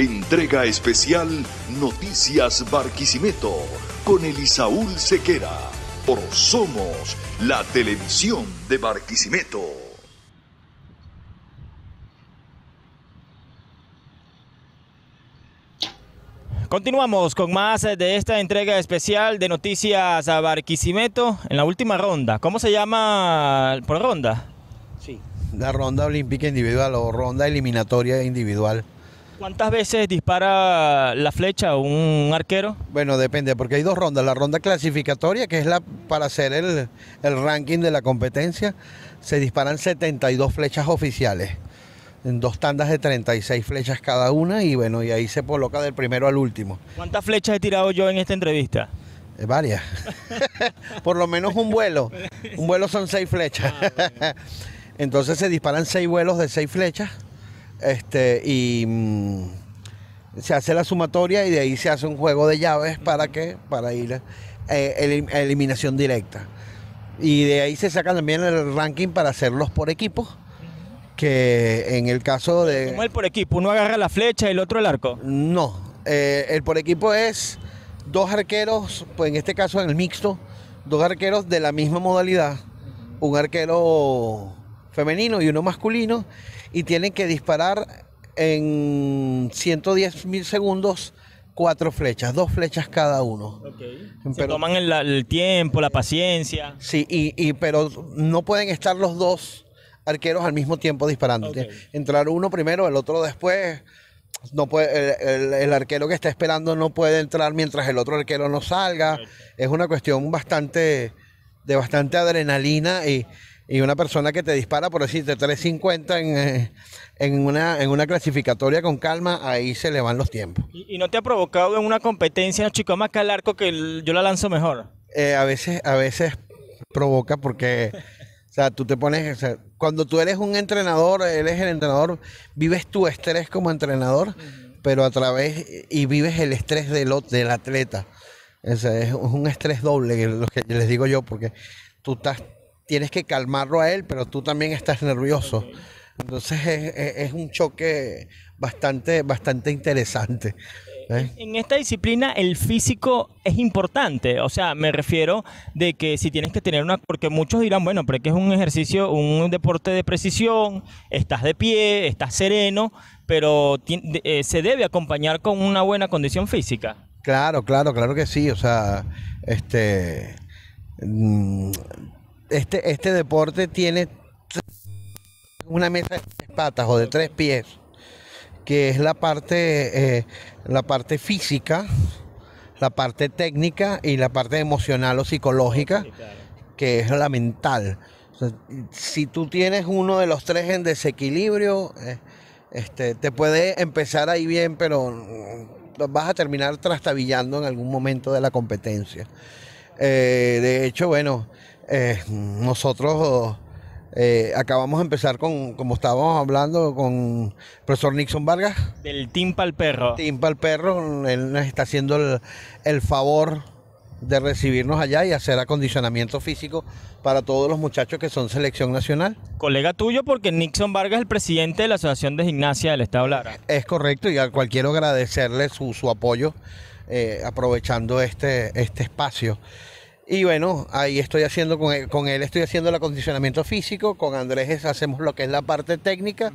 Entrega especial Noticias Barquisimeto con Elisaúl Sequera por Somos la Televisión de Barquisimeto. Continuamos con más eh, de esta entrega especial de Noticias a Barquisimeto en la última ronda. ¿Cómo se llama por ronda? Sí, la ronda olímpica individual o ronda eliminatoria individual. ¿Cuántas veces dispara la flecha un arquero? Bueno, depende, porque hay dos rondas. La ronda clasificatoria, que es la para hacer el, ranking de la competencia, se disparan 72 flechas oficiales en dos tandas de 36 flechas cada una y bueno, y ahí se coloca del primero al último. ¿Cuántas flechas he tirado yo en esta entrevista? Eh, varias. Por lo menos un vuelo. Un vuelo son seis flechas. Ah, Entonces se disparan seis vuelos de seis flechas este, y mm, se hace la sumatoria y de ahí se hace un juego de llaves para que, para ir a eh, eliminación directa. Y de ahí se saca también el ranking para hacerlos por equipos. Que en el caso de. ¿Cómo el por equipo? ¿Uno agarra la flecha y el otro el arco? No. Eh, el por equipo es dos arqueros, pues en este caso en el mixto, dos arqueros de la misma modalidad. Un arquero femenino y uno masculino y tienen que disparar en 110 mil segundos cuatro flechas, dos flechas cada uno. Se toman el, tiempo, la paciencia. Sí, y, pero no pueden estar los dos arqueros al mismo tiempo disparando. Entrar uno primero, el otro después. No puede, el, arquero que está esperando no puede entrar mientras el otro arquero no salga. Es una cuestión bastante de bastante adrenalina y, y una persona que te dispara, por decirte, 350 en, eh, en, una, en una clasificatoria con calma, ahí se le van los tiempos. ¿Y, no te ha provocado en una competencia, chico, más que el arco que yo la lanzo mejor? Eh, a veces, a veces provoca porque, o sea, tú te pones, cuando tú eres un entrenador, eres el entrenador, vives tu estrés como entrenador, pero a través, y vives el estrés del, del atleta. O es un estrés doble, lo que les digo yo, porque tú estás tienes que calmarlo a él, pero tú también estás nervioso. Entonces es, un choque bastante, bastante interesante. ¿eh? En esta disciplina el físico es importante, o sea, me refiero de que si tienes que tener una, porque muchos dirán, bueno, pero es que es un ejercicio, un deporte de precisión, estás de pie, estás sereno, pero eh, se debe acompañar con una buena condición física. Claro, claro, claro que sí, o sea, este... Mm, este, este, deporte tiene una mesa de tres patas o de tres pies, que es la parte, eh, la parte física, la parte técnica y la parte emocional o psicológica, que es la mental. si tú tienes uno de los tres en desequilibrio, eh, este, te puede empezar ahí bien, pero mm, vas a terminar trastabillando en algún momento de la competencia. Eh, de hecho, bueno, eh, nosotros eh, acabamos de empezar con, como estábamos hablando, con el profesor Nixon Vargas. Del Timpa al Perro. Timpa al Perro, él nos está haciendo el, favor de recibirnos allá y hacer acondicionamiento físico para todos los muchachos que son selección nacional. Colega tuyo, porque Nixon Vargas es el presidente de la Asociación de Gimnasia del Estado Lara. Es correcto, y al cual quiero agradecerle su, apoyo eh, aprovechando este, este espacio. Y bueno, ahí estoy haciendo con él, estoy haciendo el acondicionamiento físico, con Andrés hacemos lo que es la parte técnica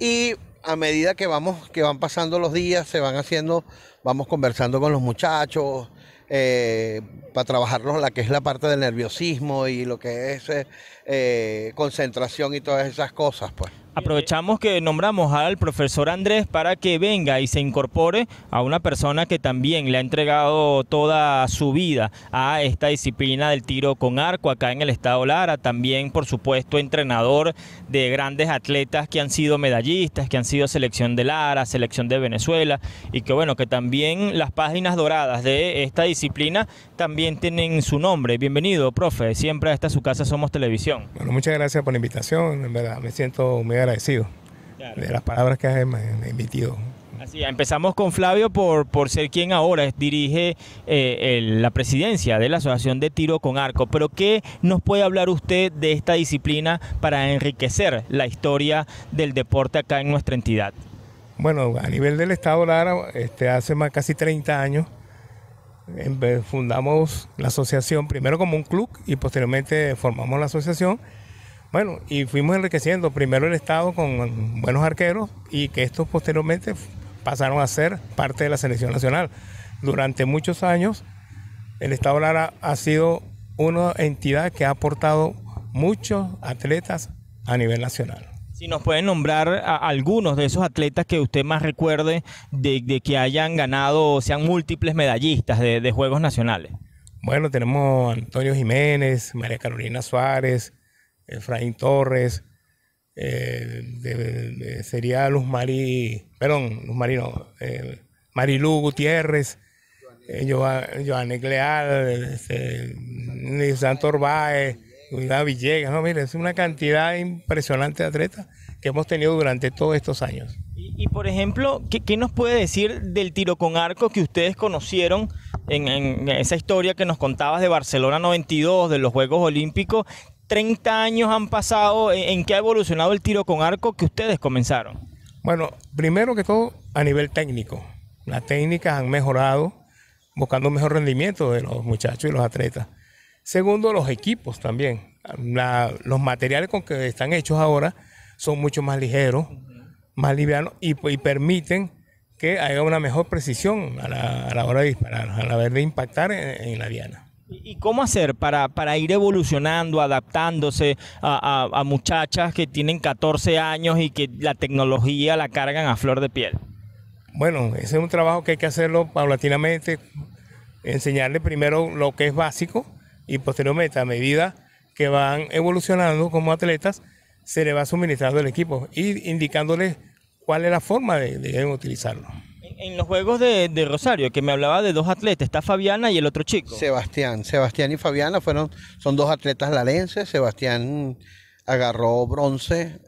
y a medida que vamos, que van pasando los días, se van haciendo, vamos conversando con los muchachos eh, para trabajarlos la que es la parte del nerviosismo y lo que es eh, eh, concentración y todas esas cosas, pues. Aprovechamos que nombramos al profesor Andrés para que venga y se incorpore a una persona que también le ha entregado toda su vida a esta disciplina del tiro con arco acá en el estado Lara, también por supuesto entrenador de grandes atletas que han sido medallistas, que han sido selección de Lara, selección de Venezuela y que bueno, que también las páginas doradas de esta disciplina también tienen su nombre. Bienvenido, profe, siempre a esta su casa Somos Televisión. Bueno, muchas gracias por la invitación, en verdad me siento humilde agradecido de las palabras que ha em-, emitido. Así, empezamos con Flavio por, por ser quien ahora dirige eh, la presidencia de la Asociación de Tiro con Arco. Pero ¿qué nos puede hablar usted de esta disciplina para enriquecer la historia del deporte acá en nuestra entidad? Bueno, a nivel del Estado Lara, este, hace más casi 30 años em, fundamos la asociación primero como un club y posteriormente formamos la asociación bueno, y fuimos enriqueciendo primero el Estado con buenos arqueros y que estos posteriormente pasaron a ser parte de la selección nacional. Durante muchos años, el Estado Lara ha sido una entidad que ha aportado muchos atletas a nivel nacional. Si nos pueden nombrar algunos de esos atletas que usted más recuerde de, que hayan ganado, o sean múltiples medallistas de, Juegos Nacionales. Bueno, tenemos Antonio Jiménez, María Carolina Suárez, Efraín Torres, eh, sería Luz Marí, perdón, Luz Marí no, eh, Gutiérrez, Joan Ecleal, Leal, Santor Baez, Villegas, no, mire, es una cantidad impresionante de atletas que hemos tenido durante todos estos años. Y, por ejemplo, ¿qué, ¿qué, nos puede decir del tiro con arco que ustedes conocieron en, en, esa historia que nos contabas de Barcelona 92, de los Juegos Olímpicos? 30 años han pasado, eh, ¿en, que qué ha evolucionado el tiro con arco que ustedes comenzaron? Bueno, primero que todo, a nivel técnico. Las técnicas han mejorado, buscando un mejor rendimiento de los muchachos y los atletas. Segundo, los equipos también. los materiales con que están hechos ahora son mucho más ligeros, más livianos y, permiten que haya una mejor precisión a la, hora de disparar, a la hora de impactar en la diana. ¿Y cómo hacer para, para ir evolucionando, adaptándose a, muchachas que tienen 14 años y que la tecnología la cargan a flor de piel? Bueno, ese es un trabajo que hay que hacerlo paulatinamente, enseñarle primero lo que es básico y posteriormente a medida que van evolucionando como atletas, se le va suministrando el equipo y indicándoles cuál es la forma de utilizarlo. En los Juegos de, Rosario, que me hablaba de dos atletas, está Fabiana y el otro chico. Sebastián, Sebastián y Fabiana fueron, son dos atletas larenses, Sebastián agarró bronce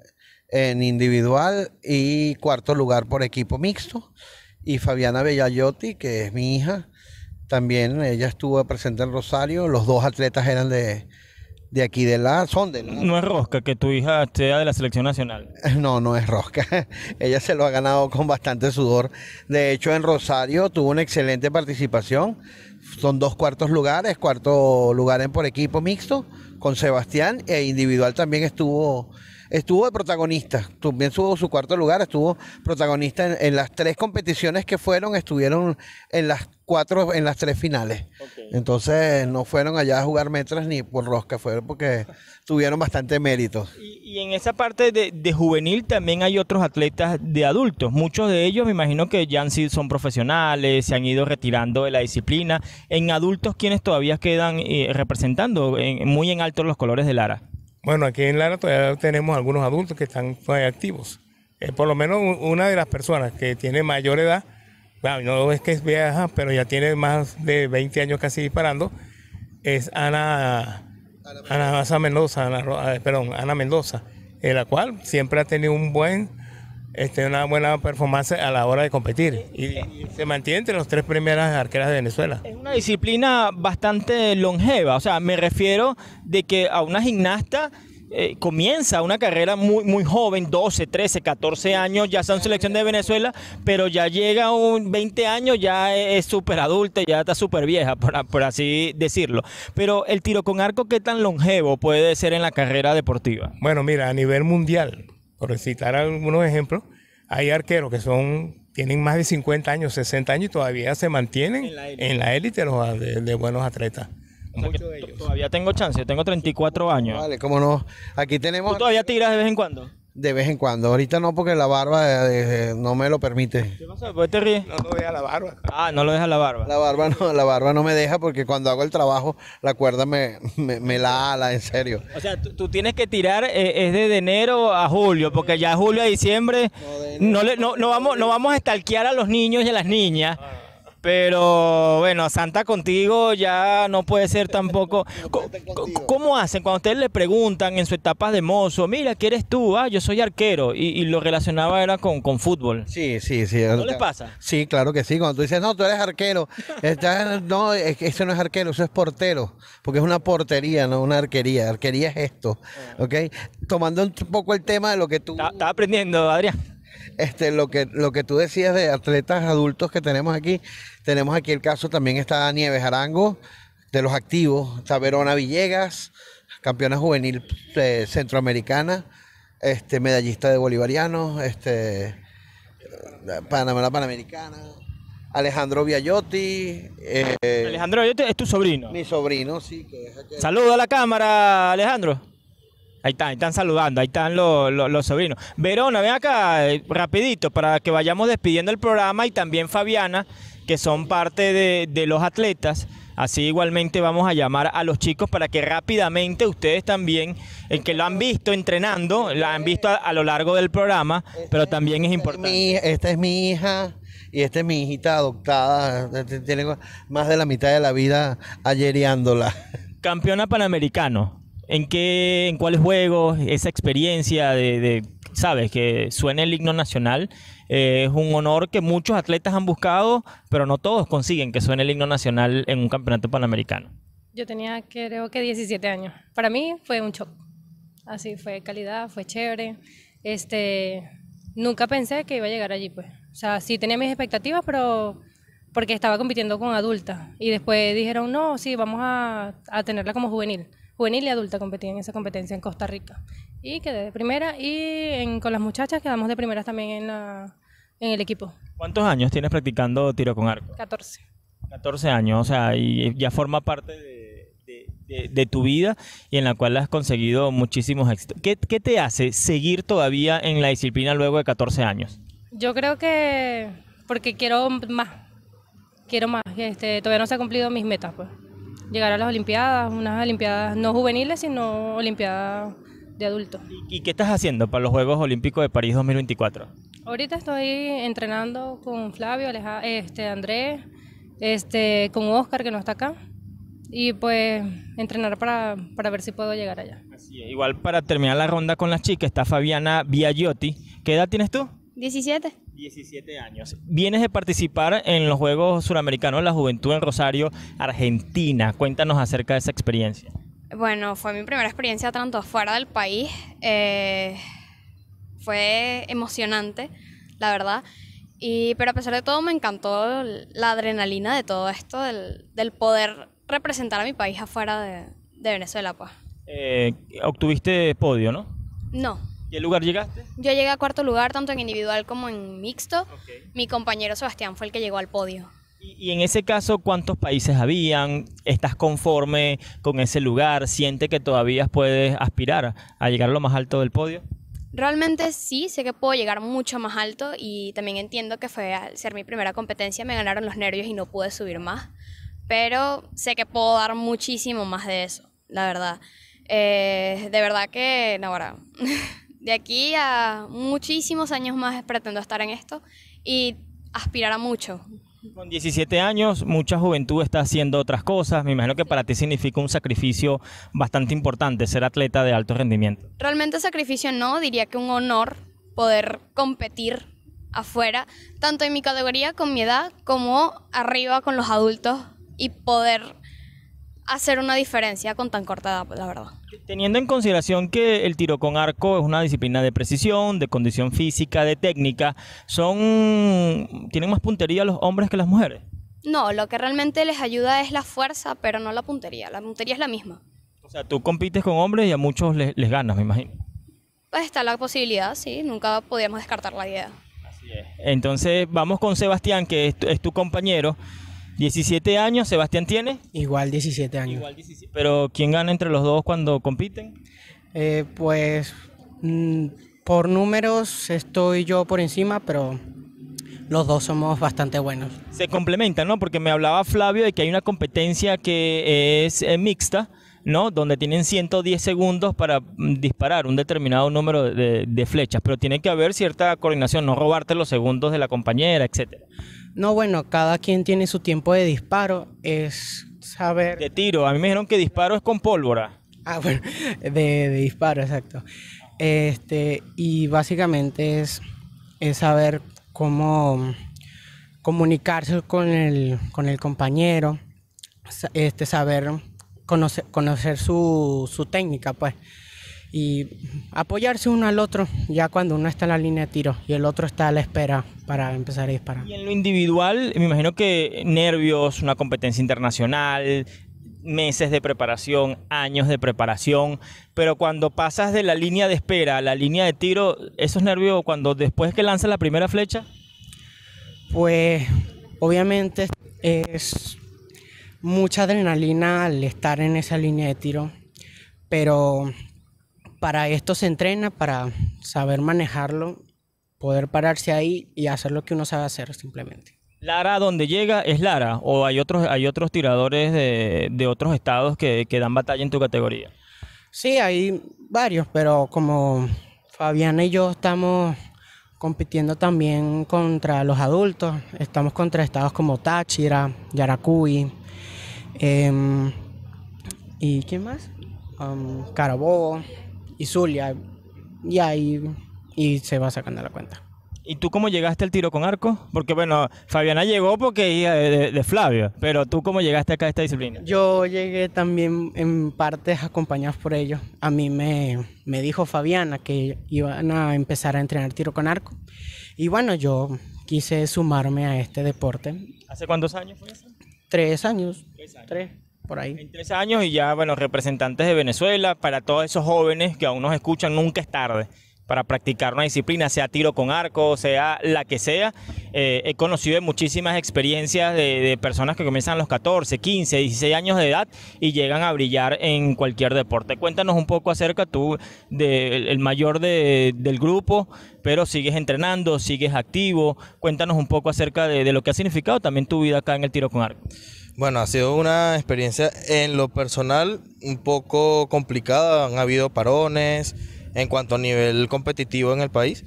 en individual y cuarto lugar por equipo mixto. Y Fabiana Bellayotti, que es mi hija, también ella estuvo presente en Rosario. Los dos atletas eran de, de aquí, de la son No es rosca que tu hija sea de la selección nacional. No, no es rosca. Ella se lo ha ganado con bastante sudor. De hecho, en Rosario tuvo una excelente participación. Son dos cuartos lugares, cuarto lugar en por equipo mixto con Sebastián e individual también estuvo estuvo de protagonista, también tuvo su cuarto lugar, estuvo protagonista en, las tres competiciones que fueron, estuvieron en las cuatro, en las tres finales. Entonces no fueron allá a jugar metras ni por rosca, fueron porque tuvieron bastante mérito. Y, en esa parte de, juvenil también hay otros atletas de adultos, muchos de ellos me imagino que ya han son profesionales, se han ido retirando de la disciplina. En adultos, quienes todavía quedan eh, representando muy en alto los colores de Lara? Bueno, aquí en Lara todavía tenemos algunos adultos que están activos. Eh, por lo menos una de las personas que tiene mayor edad, bueno, no es que es vieja, pero ya tiene más de 20 años casi disparando, es Ana, Mendoza, eh, perdón, Ana Mendoza, eh, la cual siempre ha tenido un buen este, una buena performance a la hora de competir y, se mantiene entre las tres primeras arqueras de Venezuela. Es una disciplina bastante longeva, o sea, me refiero de que a una gimnasta eh, comienza una carrera muy, muy joven, 12, 13, 14 años, ya está en selección de Venezuela, pero ya llega a un 20 años, ya e-, es súper adulta, ya está súper vieja, por así decirlo. Pero el tiro con arco, ¿qué tan longevo puede ser en la carrera deportiva? Bueno, mira, a nivel mundial, por citar algunos ejemplos, hay arqueros que son tienen más de 50 años, 60 años y todavía se mantienen en la élite, los, de, buenos atletas. Todavía tengo chance, tengo 34 años. Vale, como no. Aquí tenemos. ¿Tú todavía tiras de vez en cuando? De vez en cuando. Ahorita no, porque la barba eh, no me lo permite. ¿Qué pasa? ¿Por qué te ríes? No lo deja la barba. Ah, no lo deja la barba. La barba no, la barba no me deja porque cuando hago el trabajo, la cuerda me, me, la ala, en serio. O sea, tú, tienes que tirar, eh, es desde enero a julio, porque ya julio a diciembre no, le, no, vamos, no vamos a estalquear a los niños y a las niñas. Ah. Pero bueno, Santa contigo ya no puede ser tampoco. ¿Cómo hacen cuando ustedes le preguntan en su etapa de mozo, mira, ¿qué eres tú? Ah, yo soy arquero. Y, lo relacionaba era con, fútbol. Sí, sí, sí. ¿No les pasa? Sí, claro que sí. Cuando tú dices, no, tú eres arquero. no, eso no es arquero, eso es portero. Porque es una portería, no una arquería. Arquería es esto. Ah. ¿Ok? Tomando un poco el tema de lo que tú. Estaba aprendiendo, Adrián. Este, lo, que, lo que tú decías de atletas adultos que tenemos aquí, tenemos aquí el caso, también está Nieves Arango, de los activos, está Verona Villegas, campeona juvenil eh, centroamericana, este, medallista de bolivarianos, este, Panamá Panamericana. Alejandro Viallotti. Eh, Alejandro Viayotti es tu sobrino. Mi sobrino, sí. Que a la cámara, Alejandro. Ahí están, ahí están saludando, ahí están los, sobrinos. Verona, ven acá, eh, rapidito, para que vayamos despidiendo el programa y también Fabiana, que son parte de, los atletas. Así igualmente vamos a llamar a los chicos para que rápidamente ustedes también, el eh, que lo han visto entrenando, la han visto a, lo largo del programa, pero este también es importante. esta es mi hija y esta es mi hijita adoptada, tiene más de la mitad de la vida ayeriándola. Campeona panamericano en qué, en cuáles juegos, esa experiencia de, sabes, que suene el himno nacional. Eh, es un honor que muchos atletas han buscado, pero no todos consiguen que suene el himno nacional en un campeonato panamericano. Yo tenía creo que 17 años. Para mí fue un shock. Así fue calidad, fue chévere. Este, nunca pensé que iba a llegar allí, pues. O sea, sí tenía mis expectativas, pero porque estaba compitiendo con adultas. Y después dijeron, no, sí, vamos a tenerla como juvenil juvenil y adulta competí en esa competencia en Costa Rica. Y quedé de primera y con las muchachas quedamos de primeras también en, el equipo. ¿Cuántos años tienes practicando tiro con arco? 14. 14 años, o sea, y ya forma parte de, tu vida y en la cual has conseguido muchísimos éxitos. ¿Qué, te hace seguir todavía en la disciplina luego de 14 años? Yo creo que porque quiero más, quiero más. Este, todavía no se han cumplido mis metas, pues llegar a las Olimpiadas, unas Olimpiadas no juveniles, sino Olimpiadas de adultos. ¿Y qué estás haciendo para los Juegos Olímpicos de París 2024? Ahorita estoy entrenando con Flavio, este, Andrés, este, con Oscar que no está acá. Y pues entrenar para, ver si puedo llegar allá. Igual para terminar la ronda con las chicas está Fabiana Biagiotti. ¿Qué edad tienes tú? 17. 17 años. Vienes de participar en los Juegos Suramericanos de la Juventud en Rosario, Argentina. Cuéntanos acerca de esa experiencia. Bueno, fue mi primera experiencia tanto fuera del país. Eh, fue emocionante, la verdad. Y, pero a pesar de todo me encantó la adrenalina de todo esto, del, poder representar a mi país afuera de, Venezuela. Pues. Eh, obtuviste podio, ¿no? No. ¿Qué lugar llegaste? Yo llegué a cuarto lugar, tanto en individual como en mixto. Mi compañero Sebastián fue el que llegó al podio. Y, en ese caso, ¿cuántos países habían? ¿Estás conforme con ese lugar? ¿Siente que todavía puedes aspirar a llegar a lo más alto del podio? Realmente sí, sé que puedo llegar mucho más alto y también entiendo que fue al ser mi primera competencia, me ganaron los nervios y no pude subir más, pero sé que puedo dar muchísimo más de eso, la verdad. Eh, de verdad que, no, ahora. de aquí a muchísimos años más pretendo estar en esto y aspirar a mucho. Con 17 años, mucha juventud está haciendo otras cosas. Me imagino que para ti significa un sacrificio bastante importante ser atleta de alto rendimiento. Realmente sacrificio no, diría que un honor poder competir afuera, tanto en mi categoría con mi edad como arriba con los adultos y poder hacer una diferencia con tan corta pues, la verdad. Teniendo en consideración que el tiro con arco es una disciplina de precisión, de condición física, de técnica, son tienen más puntería los hombres que las mujeres. No, lo que realmente les ayuda es la fuerza, pero no la puntería. La puntería es la misma. O sea, tú compites con hombres y a muchos les, ganas, me imagino. Pues está la posibilidad, sí. Nunca podíamos descartar la idea. Así es. Entonces, vamos con Sebastián, que es tu compañero. 17 años, Sebastián tiene. Igual 17 años. Pero ¿quién gana entre los dos cuando compiten? Eh, pues mm, por números estoy yo por encima, pero los dos somos bastante buenos. Se complementan, ¿no? Porque me hablaba Flavio de que hay una competencia que eh, es eh, mixta. ¿no? Donde tienen 110 segundos para mm, disparar un determinado número de, de, flechas, pero tiene que haber cierta coordinación, no robarte los segundos de la compañera, etcétera. No, bueno, cada quien tiene su tiempo de disparo, es saber... De tiro, a mí me dijeron que disparo es con pólvora. Ah, bueno, de, disparo, exacto. Este, y básicamente es, es saber cómo comunicarse con el, con el compañero, este, saber conocer, su, su técnica, pues y apoyarse uno al otro ya cuando uno está en la línea de tiro y el otro está a la espera para empezar a disparar. Y en lo individual, me imagino que nervios, una competencia internacional, meses de preparación, años de preparación, pero cuando pasas de la línea de espera a la línea de tiro, esos nervios cuando después que lanzas la primera flecha, pues obviamente es mucha adrenalina al estar en esa línea de tiro, pero para esto se entrena, para saber manejarlo, poder pararse ahí y hacer lo que uno sabe hacer simplemente. Lara, donde llega, es Lara, o hay otros, hay otros tiradores de, otros estados que, que dan batalla en tu categoría. Sí, hay varios, pero como Fabiana y yo estamos compitiendo también contra los adultos. Estamos contra estados como Táchira, Yaracuy, em, ¿y quién más? Carabó. Carabobo y Zulia. Y ahí y se va sacando la cuenta. ¿Y tú cómo llegaste al tiro con arco? Porque bueno, Fabiana llegó porque iba de, Flavio, pero tú cómo llegaste acá a esta disciplina? Yo llegué también en partes acompañados por ellos. A mí me, me dijo Fabiana que iban a empezar a entrenar tiro con arco. Y bueno, yo quise sumarme a este deporte. ¿Hace cuántos años fue eso? Tres años. Tres años por ahí. 23 años y ya, bueno, representantes de Venezuela, para todos esos jóvenes que aún nos escuchan, nunca es tarde para practicar una disciplina, sea tiro con arco, sea la que sea. Eh, he conocido muchísimas experiencias de, personas que comienzan a los 14, 15, 16 años de edad y llegan a brillar en cualquier deporte. Cuéntanos un poco acerca tú, de, el, mayor del grupo, pero sigues entrenando, sigues activo. Cuéntanos un poco acerca de lo que ha significado también tu vida acá en el tiro con arco. Bueno, ha sido una experiencia en lo personal un poco complicada. Han habido parones en cuanto a nivel competitivo en el país,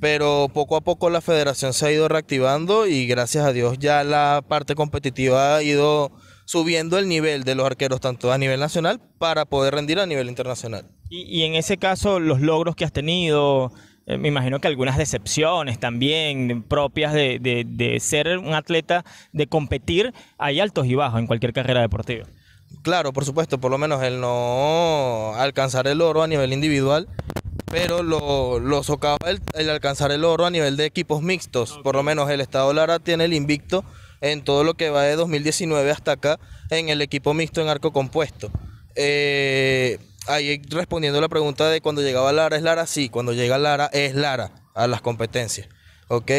pero poco a poco la federación se ha ido reactivando y gracias a Dios ya la parte competitiva ha ido subiendo el nivel de los arqueros tanto a nivel nacional para poder rendir a nivel internacional. Y, en ese caso, los logros que has tenido, eh, me imagino que algunas decepciones también propias de, ser un atleta, de competir, hay altos y bajos en cualquier carrera deportiva. Claro, por supuesto, por lo menos el no alcanzar el oro a nivel individual, pero lo, lo socava el, alcanzar el oro a nivel de equipos mixtos. Por lo menos el Estado Lara tiene el invicto en todo lo que va de 2019 hasta acá en el equipo mixto en arco compuesto. Eh, ahí respondiendo la pregunta de cuando llegaba Lara es Lara, sí, cuando llega Lara es Lara a las competencias, ¿ok?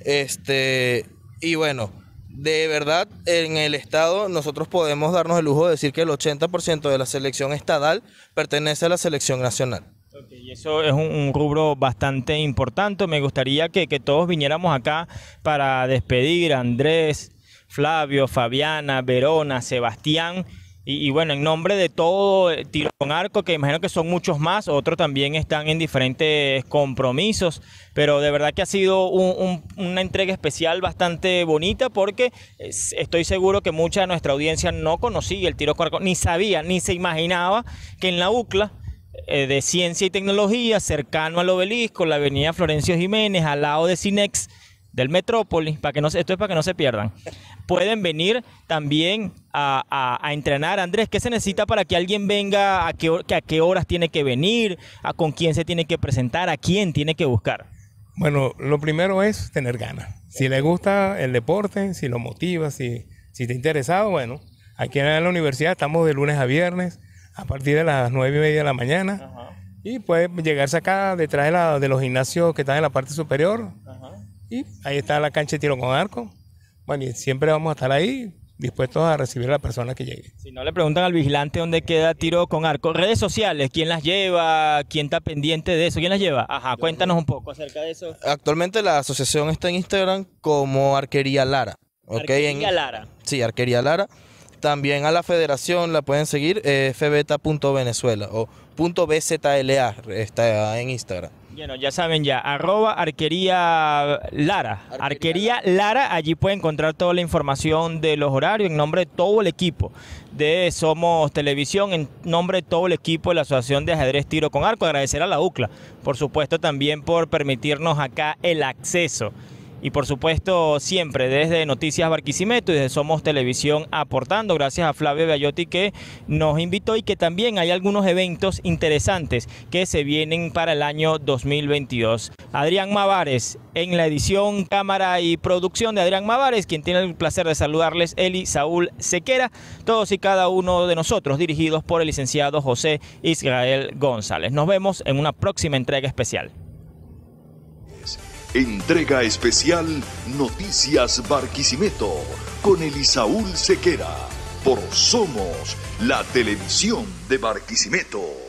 Este, y bueno, de verdad en el estado nosotros podemos darnos el lujo de decir que el 80% de la selección estadal pertenece a la selección nacional. Y eso es un, rubro bastante importante. Me gustaría que, que todos viniéramos acá para despedir a Andrés, Flavio, Fabiana, Verona, Sebastián y, bueno, en nombre de todo, eh, tiro con arco, que imagino que son muchos más, otros también están en diferentes compromisos, pero de verdad que ha sido una entrega especial bastante bonita porque estoy seguro que mucha de nuestra audiencia no conocía el tiro con arco, ni sabía, ni se imaginaba que en la UCLA eh, de Ciencia y Tecnología, cercano al obelisco, la avenida Florencio Jiménez, al lado de Cinex, del Metrópolis, para que no esto es para que no se pierdan. Pueden venir también a, entrenar. Andrés, ¿qué se necesita para que alguien venga? A qué, ¿A qué horas tiene que venir? ¿A con quién se tiene que presentar? ¿A quién tiene que buscar? Bueno, lo primero es tener ganas. Si le gusta el deporte, si lo motiva, si, si está interesado, bueno, aquí en la universidad estamos de lunes a viernes a partir de las nueve y media de la mañana. Y puede llegarse acá detrás de, la, de los gimnasios que están en la parte superior, y ahí está la cancha de tiro con arco. Bueno, y siempre vamos a estar ahí dispuestos a recibir a la persona que llegue. Si no le preguntan al vigilante dónde queda tiro con arco, redes sociales, quién las lleva, quién está pendiente de eso, quién las lleva. Ajá, cuéntanos un poco acerca de eso. Actualmente la asociación está en Instagram como Arquería Lara. Okay, Arquería Lara. Sí, Arquería Lara. También a la federación la pueden seguir eh, Venezuela o .bzla está en Instagram. Bueno, ya saben ya, arroba arquería Lara. Arquería, Lara, allí puede encontrar toda la información de los horarios en nombre de todo el equipo de Somos Televisión, en nombre de todo el equipo de la Asociación de Ajedrez Tiro con Arco. Agradecer a la UCLA, por supuesto, también por permitirnos acá el acceso y por supuesto siempre desde Noticias Barquisimeto y desde Somos Televisión aportando, gracias a Flavio Bellotti que nos invitó y que también hay algunos eventos interesantes que se vienen para el año 2022. Adrián Mavares en la edición, cámara y producción de Adrián Mavares, quien tiene el placer de saludarles, Eli Saúl Sequera, todos y cada uno de nosotros dirigidos por el licenciado José Israel González. Nos vemos en una próxima entrega especial. Entrega especial Noticias Barquisimeto con Elisaúl Sequera por Somos la Televisión de Barquisimeto.